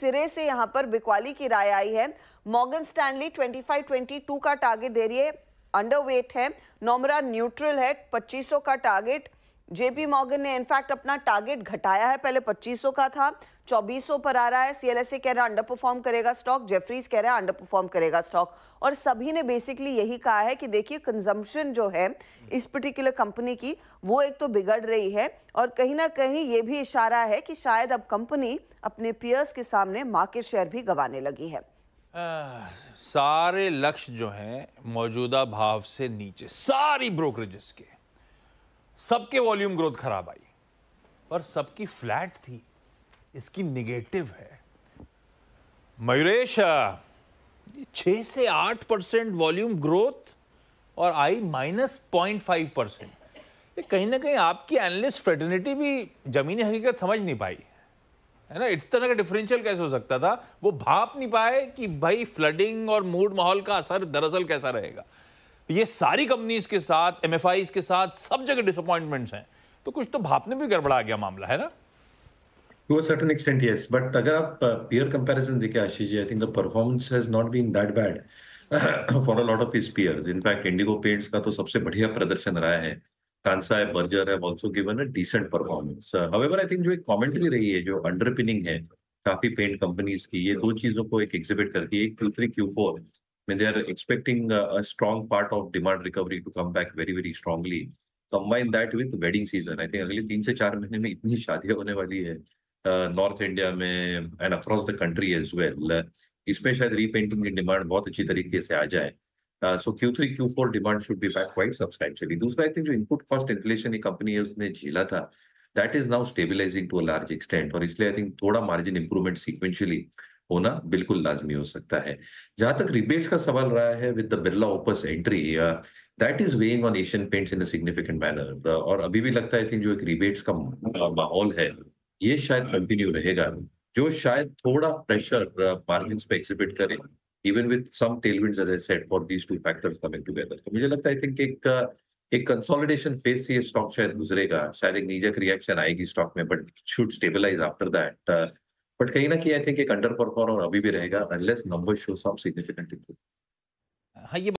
सिरे से यहां पर बिकवाली की राय आई है मॉर्गन स्टैंडली टू का टारगेट दे रही है अंडरवेट है नोमरा न्यूट्रल है 2500 का टारगेट जेपी मॉर्गन ने इनफैक्ट अपना टारगेट घटाया है पहले 2500 का था 2400 पर आ रहा है सीएलएसए कह रहा है अंडर परफॉर्म करेगा स्टॉक जेफरीज कह रहा है अंडर परफॉर्म करेगा स्टॉक और सभी ने बेसिकली यही कहा है कि देखिए कंजम्पशन जो है इस पर्टिकुलर कंपनी की वो एक तो बिगड़ रही है और कहीं ना कहीं ये भी इशारा है कि शायद अब कंपनी अपने पियर्स के सामने मार्केट शेयर भी गंवाने लगी है आ, सारे लक्ष्य जो हैं मौजूदा भाव से नीचे सारी ब्रोकरेजेस के सबके वॉल्यूम ग्रोथ खराब आई पर सबकी फ्लैट थी इसकी निगेटिव है मयूरेश छह से आठ परसेंट वॉल्यूम ग्रोथ और आई माइनस पॉइंट फाइव परसेंट कहीं ना कहीं आपकी एनालिस्ट फ्रेटर्निटी भी ज़मीनी हकीकत समझ नहीं पाई है ना इतना का डिफरेंशियल कैसे हो सकता था वो भाप नहीं पाए कि भाई फ्लडिंग और मूड माहौल का असर दरअसल कैसा रहेगा ये सारी कंपनीज के साथ एम के साथ सब जगह डिसअपॉइंटमेंट्स हैं तो कुछ तो भापने में भी गड़बड़ा गया मामला है ना to a certain extent yes but agar aap uh, peer comparison dekhe ashish ji i think the performance has not been that bad for a lot of his peers in fact indigo paints ka to sabse badhiya प्रदर्शन रहा है Kansai Berger have also given a decent performance however I think जो एक commentary रही है जो underpinning है काफी पेंट कंपनीज की ये दो चीजों को एक एग्जिबिट करके एक Q three Q four I mean, they are expecting a, strong part of demand recovery to come back very, very strongly. Combine that with the wedding season. I think agli three se char mahine mein itni shaadiyan hone wali hai North India and across the country as well. Especially the repainting demand bahut achi tarike se So Q3, Q4 demand should be back quite substantially. Dusra, I think jo input cost inflation the company usne jhila tha, that is now stabilizing to a large extent. Or isliye I think thoda margin improvement sequentially. होना बिल्कुल लाजमी हो सकता है जहां तक rebates का सवाल रहा है with the Birla Opus entry that is weighing on Asian Paints in significant manner और अभी भी लगता है थिंक जो एक रिबेट्स का माहौल है ये शायद कंटिन्यू रहेगा जो शायद थोड़ा प्रेशर मार्जिन uh, पे एक्सिबिट करे even with some tailwinds as I said for these two factors coming together तो मुझे लगता है आई थिंक एक uh, एक कंसोलिडेशन फेज से ये स्टॉक शायद गुजरेगा शायद एक नीजक रिएक्शन आएगी स्टॉक में but should stabilise after that but कहीं ना कहीं आई थिंक एक अंडर परफॉर्मर अभी भी रहेगा unless number show some significant improve हाँ ये